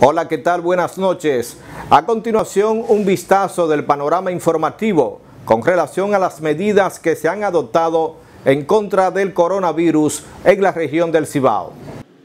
Hola, ¿qué tal? Buenas noches. A continuación, un vistazo del panorama informativo con relación a las medidas que se han adoptado en contra del coronavirus en la región del Cibao.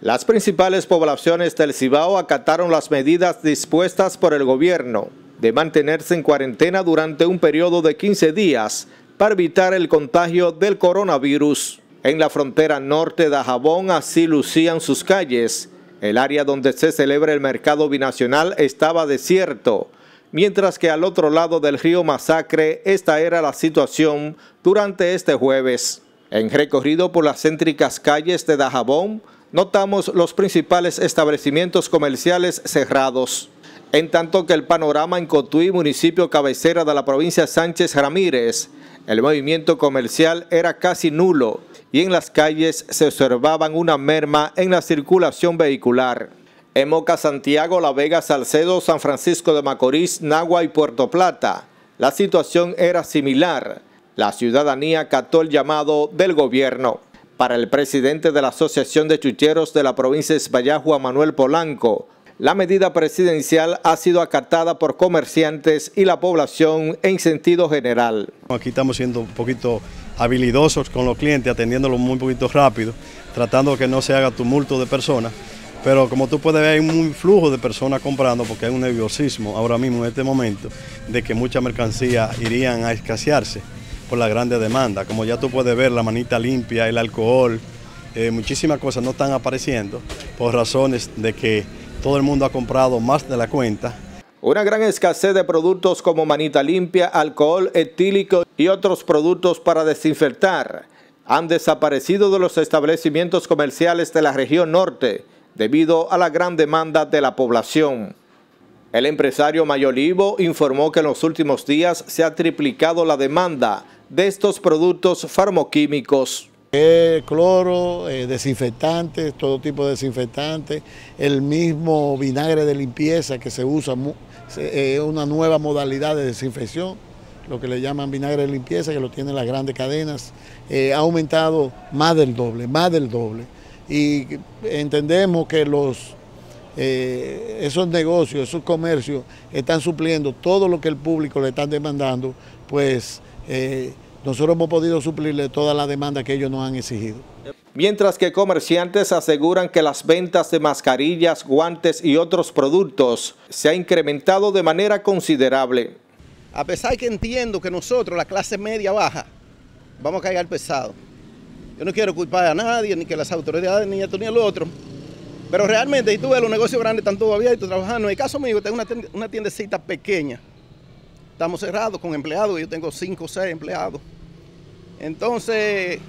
Las principales poblaciones del Cibao acataron las medidas dispuestas por el gobierno de mantenerse en cuarentena durante un periodo de 15 días para evitar el contagio del coronavirus. En la frontera norte de Jabón así lucían sus calles, el área donde se celebra el mercado binacional estaba desierto, mientras que al otro lado del río Masacre esta era la situación durante este jueves. En recorrido por las céntricas calles de Dajabón, notamos los principales establecimientos comerciales cerrados. En tanto que el panorama en Cotuí, municipio cabecera de la provincia Sánchez Ramírez, el movimiento comercial era casi nulo y en las calles se observaban una merma en la circulación vehicular. En Moca, Santiago, La Vega, Salcedo, San Francisco de Macorís, Nagua y Puerto Plata, la situación era similar. La ciudadanía cató el llamado del gobierno. Para el presidente de la Asociación de Chucheros de la provincia de España, Juan Manuel Polanco, la medida presidencial ha sido acatada por comerciantes y la población en sentido general. Aquí estamos siendo un poquito habilidosos con los clientes, atendiéndolos muy poquito rápido, tratando que no se haga tumulto de personas. Pero como tú puedes ver, hay un flujo de personas comprando porque hay un nerviosismo ahora mismo en este momento de que muchas mercancías irían a escasearse por la grande demanda. Como ya tú puedes ver, la manita limpia, el alcohol, eh, muchísimas cosas no están apareciendo por razones de que todo el mundo ha comprado más de la cuenta. Una gran escasez de productos como manita limpia, alcohol etílico y otros productos para desinfectar han desaparecido de los establecimientos comerciales de la región norte debido a la gran demanda de la población. El empresario Mayolivo informó que en los últimos días se ha triplicado la demanda de estos productos farmoquímicos. Eh, cloro, eh, desinfectantes, todo tipo de desinfectantes, el mismo vinagre de limpieza que se usa, es eh, una nueva modalidad de desinfección, lo que le llaman vinagre de limpieza, que lo tienen las grandes cadenas, ha aumentado más del doble, más del doble. Y entendemos que los esos negocios, esos comercios están supliendo todo lo que el público le está demandando, pues nosotros hemos podido suplirle toda la demanda que ellos nos han exigido. Mientras que comerciantes aseguran que las ventas de mascarillas, guantes y otros productos se ha incrementado de manera considerable. A pesar que entiendo que nosotros, la clase media baja, vamos a caer pesado. Yo no quiero culpar a nadie, ni que las autoridades, ni esto ni el otro. Pero realmente, si tú ves los negocios grandes, están todos abiertos, trabajando. En el caso mío, tengo una tiendecita pequeña estamos cerrados con empleados, yo tengo 5 o 6 empleados. Entonces,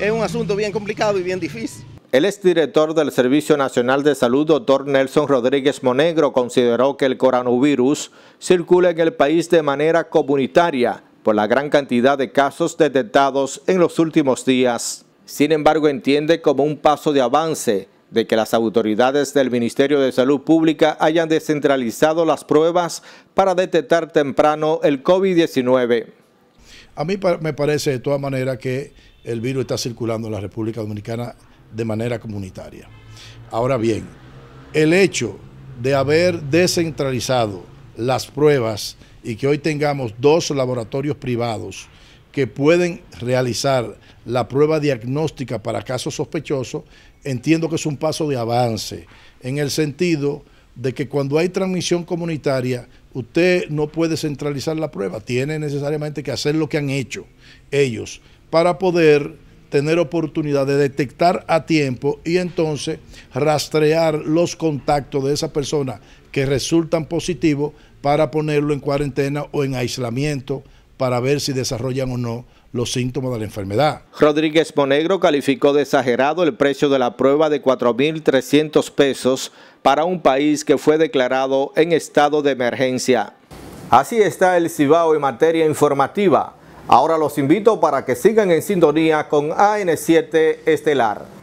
es un asunto bien complicado y bien difícil. El exdirector del Servicio Nacional de Salud, doctor Nelson Rodríguez Monegro, consideró que el coronavirus circula en el país de manera comunitaria por la gran cantidad de casos detectados en los últimos días. Sin embargo, entiende como un paso de avance de que las autoridades del Ministerio de Salud Pública hayan descentralizado las pruebas para detectar temprano el COVID-19. A mí me parece de todas maneras que el virus está circulando en la República Dominicana de manera comunitaria. Ahora bien, el hecho de haber descentralizado las pruebas y que hoy tengamos dos laboratorios privados que pueden realizar la prueba diagnóstica para casos sospechosos, entiendo que es un paso de avance, en el sentido de que cuando hay transmisión comunitaria, usted no puede centralizar la prueba, tiene necesariamente que hacer lo que han hecho ellos para poder tener oportunidad de detectar a tiempo y entonces rastrear los contactos de esa persona que resultan positivos para ponerlo en cuarentena o en aislamiento para ver si desarrollan o no los síntomas de la enfermedad. Rodríguez Monegro calificó de exagerado el precio de la prueba de 4.300 pesos para un país que fue declarado en estado de emergencia. Así está el Cibao en materia informativa. Ahora los invito para que sigan en sintonía con AN7 Estelar.